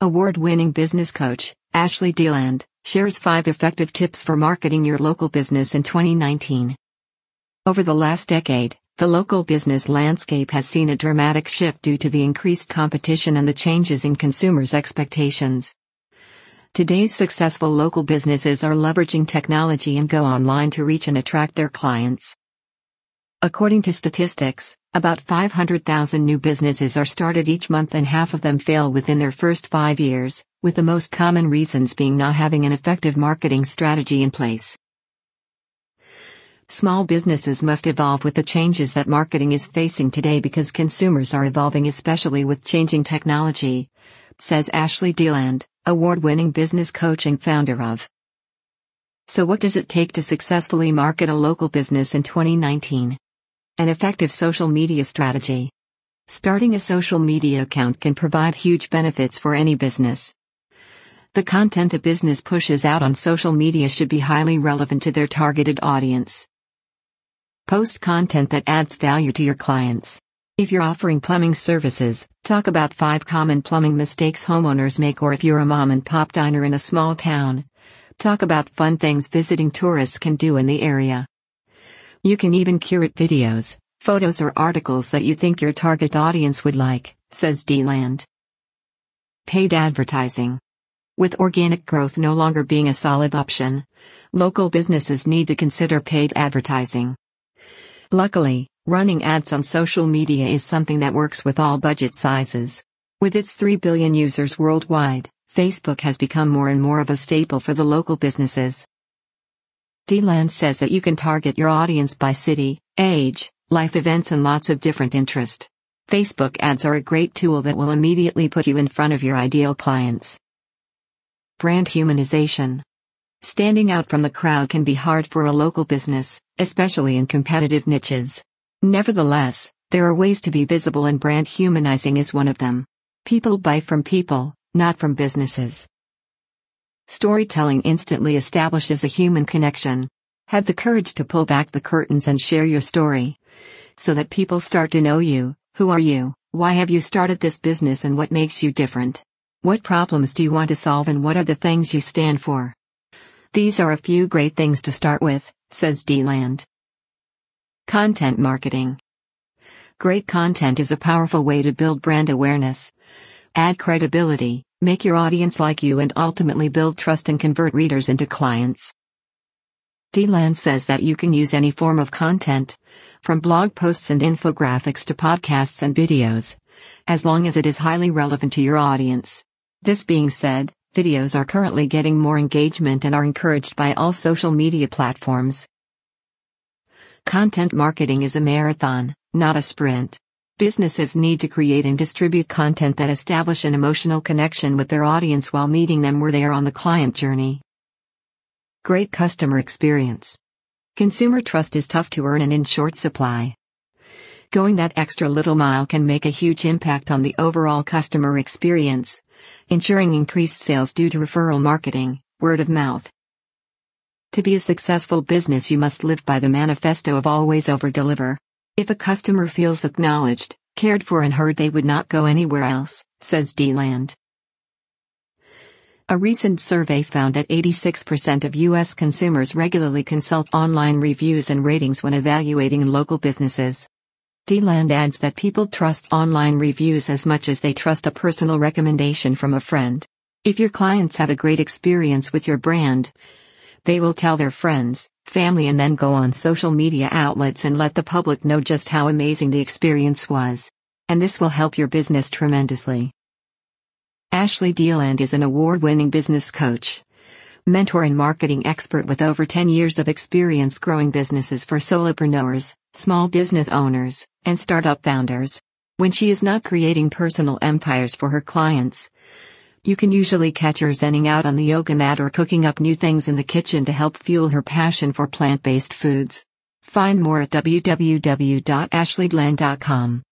Award winning business coach, Ashley Deland, shares five effective tips for marketing your local business in 2019. Over the last decade, the local business landscape has seen a dramatic shift due to the increased competition and the changes in consumers' expectations. Today's successful local businesses are leveraging technology and go online to reach and attract their clients. According to statistics, about 500,000 new businesses are started each month and half of them fail within their first five years, with the most common reasons being not having an effective marketing strategy in place. Small businesses must evolve with the changes that marketing is facing today because consumers are evolving, especially with changing technology, says Ashley Deland, award winning business coach and founder of. So, what does it take to successfully market a local business in 2019? An effective social media strategy. Starting a social media account can provide huge benefits for any business. The content a business pushes out on social media should be highly relevant to their targeted audience. Post content that adds value to your clients. If you're offering plumbing services, talk about 5 common plumbing mistakes homeowners make or if you're a mom and pop diner in a small town, talk about fun things visiting tourists can do in the area. You can even curate videos, photos or articles that you think your target audience would like, says Deland. Paid advertising. With organic growth no longer being a solid option, local businesses need to consider paid advertising. Luckily, running ads on social media is something that works with all budget sizes. With its 3 billion users worldwide, Facebook has become more and more of a staple for the local businesses. DLand says that you can target your audience by city, age, life events and lots of different interest. Facebook ads are a great tool that will immediately put you in front of your ideal clients. Brand humanization. Standing out from the crowd can be hard for a local business, especially in competitive niches. Nevertheless, there are ways to be visible and brand humanizing is one of them. People buy from people, not from businesses. Storytelling instantly establishes a human connection. Have the courage to pull back the curtains and share your story so that people start to know you. Who are you? Why have you started this business and what makes you different? What problems do you want to solve and what are the things you stand for? These are a few great things to start with, says Land. Content marketing. Great content is a powerful way to build brand awareness, add credibility, Make your audience like you and ultimately build trust and convert readers into clients. DLAN says that you can use any form of content, from blog posts and infographics to podcasts and videos, as long as it is highly relevant to your audience. This being said, videos are currently getting more engagement and are encouraged by all social media platforms. Content marketing is a marathon, not a sprint. Businesses need to create and distribute content that establish an emotional connection with their audience while meeting them where they are on the client journey. Great customer experience. Consumer trust is tough to earn and in short supply. Going that extra little mile can make a huge impact on the overall customer experience, ensuring increased sales due to referral marketing, word of mouth. To be a successful business, you must live by the manifesto of always over deliver. If a customer feels acknowledged, cared for, and heard, they would not go anywhere else, says Deland. A recent survey found that 86% of U.S. consumers regularly consult online reviews and ratings when evaluating local businesses. Deland adds that people trust online reviews as much as they trust a personal recommendation from a friend. If your clients have a great experience with your brand, they will tell their friends, family, and then go on social media outlets and let the public know just how amazing the experience was. And this will help your business tremendously. Ashley Dealand is an award winning business coach, mentor, and marketing expert with over 10 years of experience growing businesses for solopreneurs, small business owners, and startup founders. When she is not creating personal empires for her clients, you can usually catch her zenning out on the yoga mat or cooking up new things in the kitchen to help fuel her passion for plant-based foods. Find more at www.ashleybland.com.